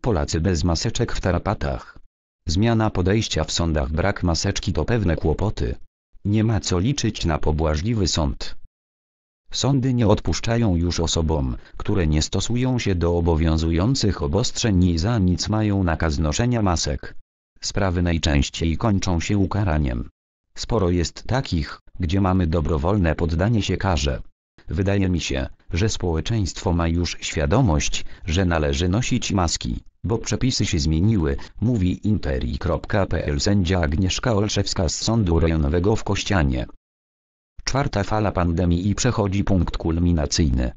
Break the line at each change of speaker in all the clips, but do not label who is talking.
Polacy bez maseczek w tarapatach. Zmiana podejścia w sądach brak maseczki to pewne kłopoty. Nie ma co liczyć na pobłażliwy sąd. Sądy nie odpuszczają już osobom, które nie stosują się do obowiązujących obostrzeń i za nic mają nakaz noszenia masek. Sprawy najczęściej kończą się ukaraniem. Sporo jest takich, gdzie mamy dobrowolne poddanie się karze. Wydaje mi się, że społeczeństwo ma już świadomość, że należy nosić maski, bo przepisy się zmieniły, mówi interi.pl sędzia Agnieszka Olszewska z Sądu Rejonowego w Kościanie. Czwarta fala pandemii i przechodzi punkt kulminacyjny.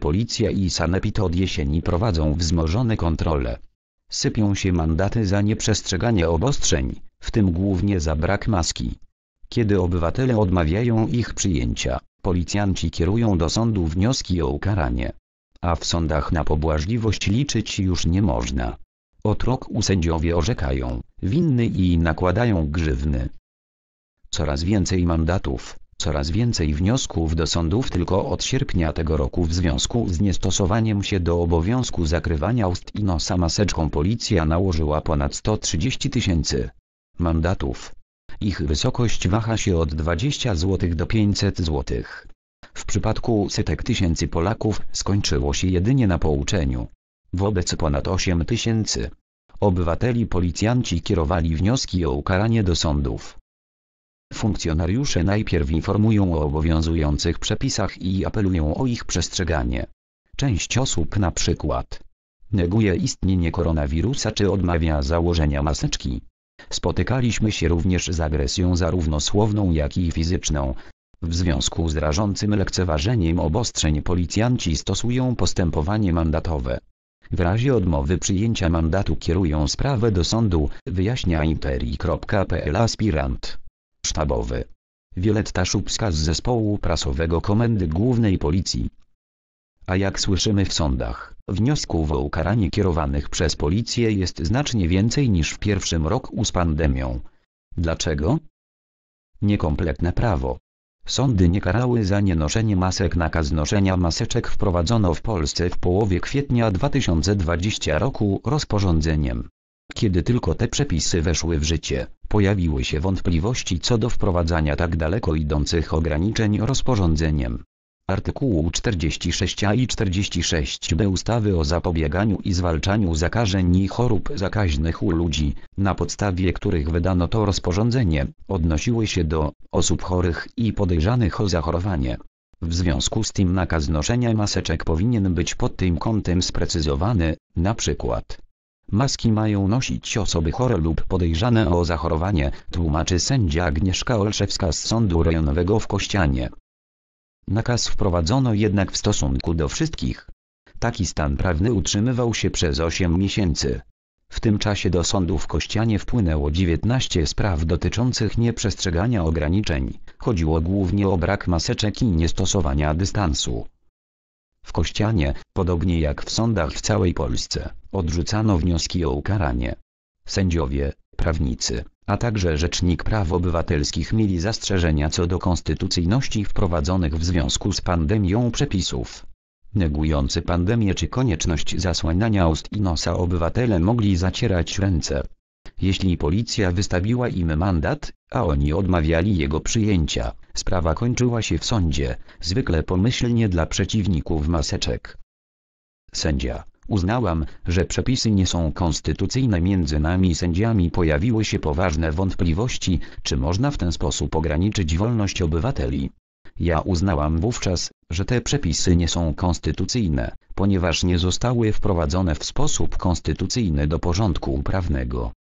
Policja i sanepid od jesieni prowadzą wzmożone kontrole. Sypią się mandaty za nieprzestrzeganie obostrzeń, w tym głównie za brak maski. Kiedy obywatele odmawiają ich przyjęcia, Policjanci kierują do sądu wnioski o ukaranie. A w sądach na pobłażliwość liczyć już nie można. Od roku sędziowie orzekają, winny i nakładają grzywny. Coraz więcej mandatów, coraz więcej wniosków do sądów tylko od sierpnia tego roku w związku z niestosowaniem się do obowiązku zakrywania ust i nosa maseczką policja nałożyła ponad 130 tysięcy mandatów, ich wysokość waha się od 20 zł do 500 zł. W przypadku setek tysięcy Polaków skończyło się jedynie na pouczeniu. Wobec ponad 8 tysięcy obywateli policjanci kierowali wnioski o ukaranie do sądów. Funkcjonariusze najpierw informują o obowiązujących przepisach i apelują o ich przestrzeganie. Część osób na przykład neguje istnienie koronawirusa czy odmawia założenia maseczki. Spotykaliśmy się również z agresją zarówno słowną jak i fizyczną. W związku z rażącym lekceważeniem obostrzeń policjanci stosują postępowanie mandatowe. W razie odmowy przyjęcia mandatu kierują sprawę do sądu, wyjaśnia interi.pl aspirant. Sztabowy. Wioletta Szubska z zespołu prasowego Komendy Głównej Policji. A jak słyszymy w sądach, Wniosków o ukaranie kierowanych przez policję jest znacznie więcej niż w pierwszym roku z pandemią. Dlaczego? Niekompletne prawo. Sądy nie karały za nienoszenie masek. Nakaz noszenia maseczek wprowadzono w Polsce w połowie kwietnia 2020 roku rozporządzeniem. Kiedy tylko te przepisy weszły w życie, pojawiły się wątpliwości co do wprowadzania tak daleko idących ograniczeń rozporządzeniem artykułu 46a i 46b ustawy o zapobieganiu i zwalczaniu zakażeń i chorób zakaźnych u ludzi, na podstawie których wydano to rozporządzenie, odnosiły się do osób chorych i podejrzanych o zachorowanie. W związku z tym nakaz noszenia maseczek powinien być pod tym kątem sprecyzowany, na przykład. Maski mają nosić osoby chore lub podejrzane o zachorowanie, tłumaczy sędzia Agnieszka Olszewska z Sądu Rejonowego w Kościanie. Nakaz wprowadzono jednak w stosunku do wszystkich. Taki stan prawny utrzymywał się przez 8 miesięcy. W tym czasie do sądu w Kościanie wpłynęło 19 spraw dotyczących nieprzestrzegania ograniczeń. Chodziło głównie o brak maseczek i niestosowania dystansu. W Kościanie, podobnie jak w sądach w całej Polsce, odrzucano wnioski o ukaranie. Sędziowie, prawnicy, a także Rzecznik Praw Obywatelskich mieli zastrzeżenia co do konstytucyjności wprowadzonych w związku z pandemią przepisów. Negujący pandemię czy konieczność zasłaniania ust i nosa obywatele mogli zacierać ręce. Jeśli policja wystawiła im mandat, a oni odmawiali jego przyjęcia, sprawa kończyła się w sądzie, zwykle pomyślnie dla przeciwników maseczek. Sędzia Uznałam, że przepisy nie są konstytucyjne między nami sędziami pojawiły się poważne wątpliwości, czy można w ten sposób ograniczyć wolność obywateli. Ja uznałam wówczas, że te przepisy nie są konstytucyjne, ponieważ nie zostały wprowadzone w sposób konstytucyjny do porządku prawnego.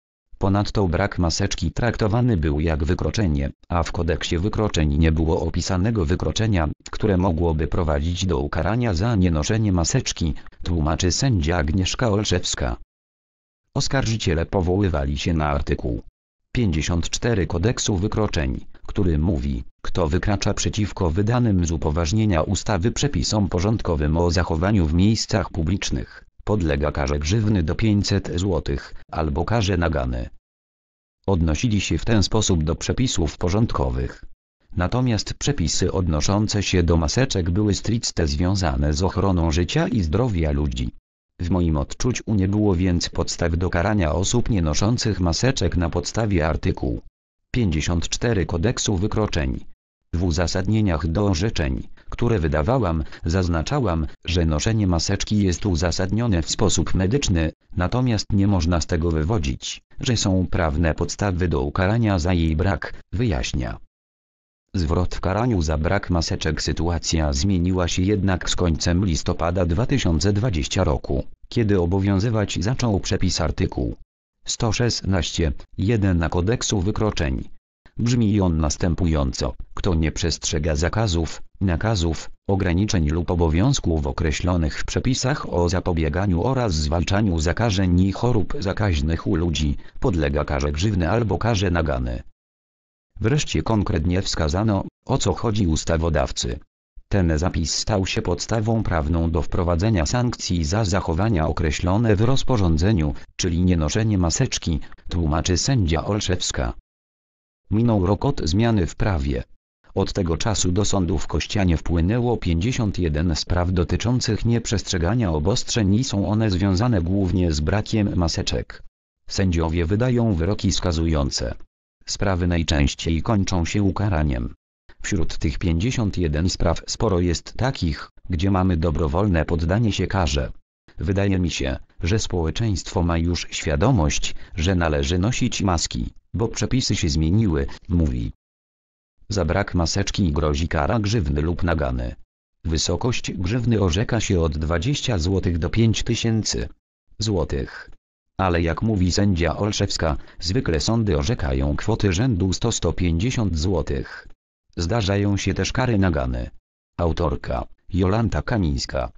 Ponadto brak maseczki traktowany był jak wykroczenie, a w kodeksie wykroczeń nie było opisanego wykroczenia, które mogłoby prowadzić do ukarania za nienoszenie maseczki, tłumaczy sędzia Agnieszka Olszewska. Oskarżyciele powoływali się na artykuł 54 kodeksu wykroczeń, który mówi, kto wykracza przeciwko wydanym z upoważnienia ustawy przepisom porządkowym o zachowaniu w miejscach publicznych podlega karze grzywny do 500 zł, albo karze nagany. Odnosili się w ten sposób do przepisów porządkowych. Natomiast przepisy odnoszące się do maseczek były stricte związane z ochroną życia i zdrowia ludzi. W moim odczuciu nie było więc podstaw do karania osób nie noszących maseczek na podstawie artykułu 54 kodeksu wykroczeń. W uzasadnieniach do orzeczeń które wydawałam, zaznaczałam, że noszenie maseczki jest uzasadnione w sposób medyczny, natomiast nie można z tego wywodzić, że są prawne podstawy do ukarania za jej brak, wyjaśnia. Zwrot w karaniu za brak maseczek sytuacja zmieniła się jednak z końcem listopada 2020 roku, kiedy obowiązywać zaczął przepis artykułu 116.1 na kodeksu wykroczeń Brzmi on następująco, kto nie przestrzega zakazów, nakazów, ograniczeń lub obowiązków określonych w przepisach o zapobieganiu oraz zwalczaniu zakażeń i chorób zakaźnych u ludzi, podlega karze grzywny albo karze nagany. Wreszcie konkretnie wskazano, o co chodzi ustawodawcy. Ten zapis stał się podstawą prawną do wprowadzenia sankcji za zachowania określone w rozporządzeniu, czyli nienoszenie maseczki, tłumaczy sędzia Olszewska. Minął rok od zmiany w prawie. Od tego czasu do sądów Kościanie wpłynęło 51 spraw dotyczących nieprzestrzegania obostrzeń i są one związane głównie z brakiem maseczek. Sędziowie wydają wyroki skazujące. Sprawy najczęściej kończą się ukaraniem. Wśród tych 51 spraw sporo jest takich, gdzie mamy dobrowolne poddanie się karze. Wydaje mi się, że społeczeństwo ma już świadomość, że należy nosić maski bo przepisy się zmieniły, mówi. Za brak maseczki grozi kara grzywny lub nagany. Wysokość grzywny orzeka się od 20 zł do 5000 zł. Ale jak mówi sędzia Olszewska, zwykle sądy orzekają kwoty rzędu 100-150 zł. Zdarzają się też kary nagany. Autorka Jolanta Kamińska